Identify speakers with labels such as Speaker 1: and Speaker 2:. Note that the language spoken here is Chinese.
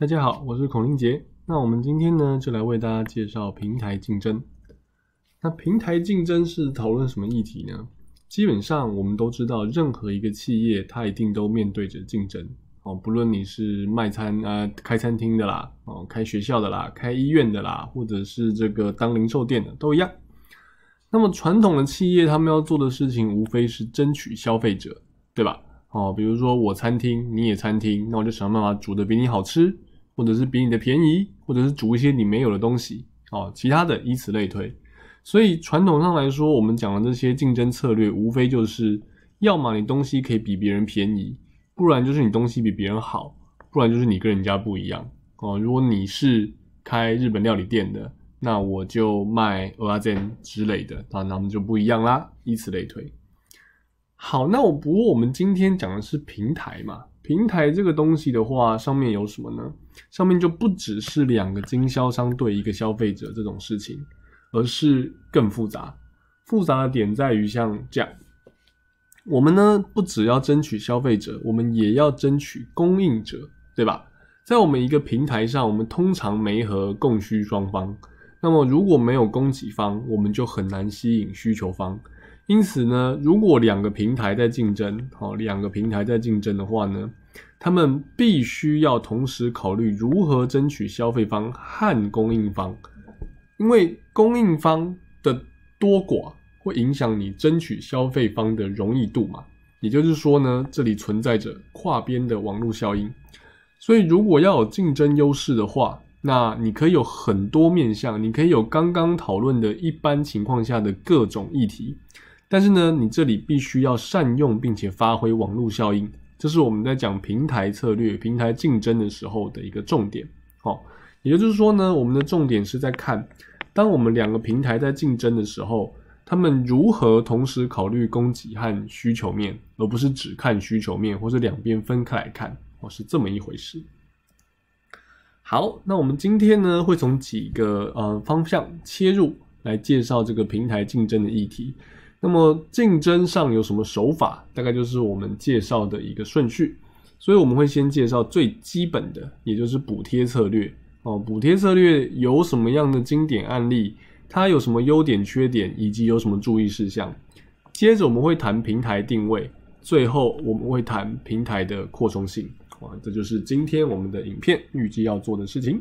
Speaker 1: 大家好，我是孔令杰。那我们今天呢，就来为大家介绍平台竞争。那平台竞争是讨论什么议题呢？基本上我们都知道，任何一个企业，它一定都面对着竞争哦。不论你是卖餐啊、开餐厅的啦，哦，开学校的啦、开医院的啦，或者是这个当零售店的，都一样。那么传统的企业，他们要做的事情，无非是争取消费者，对吧？哦，比如说我餐厅，你也餐厅，那我就想办法煮的比你好吃。或者是比你的便宜，或者是煮一些你没有的东西，哦，其他的以此类推。所以传统上来说，我们讲的这些竞争策略，无非就是要么你东西可以比别人便宜，不然就是你东西比别人好，不然就是你跟人家不一样。哦，如果你是开日本料理店的，那我就卖拉煎之类的，那那我们就不一样啦，以此类推。好，那我不过我们今天讲的是平台嘛？平台这个东西的话，上面有什么呢？上面就不只是两个经销商对一个消费者这种事情，而是更复杂。复杂的点在于像这样，我们呢不只要争取消费者，我们也要争取供应者，对吧？在我们一个平台上，我们通常没和供需双方。那么如果没有供给方，我们就很难吸引需求方。因此呢，如果两个平台在竞争，好，两个平台在竞争的话呢，他们必须要同时考虑如何争取消费方和供应方，因为供应方的多寡会影响你争取消费方的容易度嘛。也就是说呢，这里存在着跨边的网络效应。所以，如果要有竞争优势的话，那你可以有很多面向，你可以有刚刚讨论的一般情况下的各种议题。但是呢，你这里必须要善用并且发挥网络效应，这是我们在讲平台策略、平台竞争的时候的一个重点。好，也就是说呢，我们的重点是在看，当我们两个平台在竞争的时候，他们如何同时考虑供给和需求面，而不是只看需求面，或者两边分开来看，哦，是这么一回事。好，那我们今天呢，会从几个呃方向切入来介绍这个平台竞争的议题。那么竞争上有什么手法？大概就是我们介绍的一个顺序，所以我们会先介绍最基本的，也就是补贴策略哦。补贴策略有什么样的经典案例？它有什么优点、缺点，以及有什么注意事项？接着我们会谈平台定位，最后我们会谈平台的扩充性。哇，这就是今天我们的影片预计要做的事情。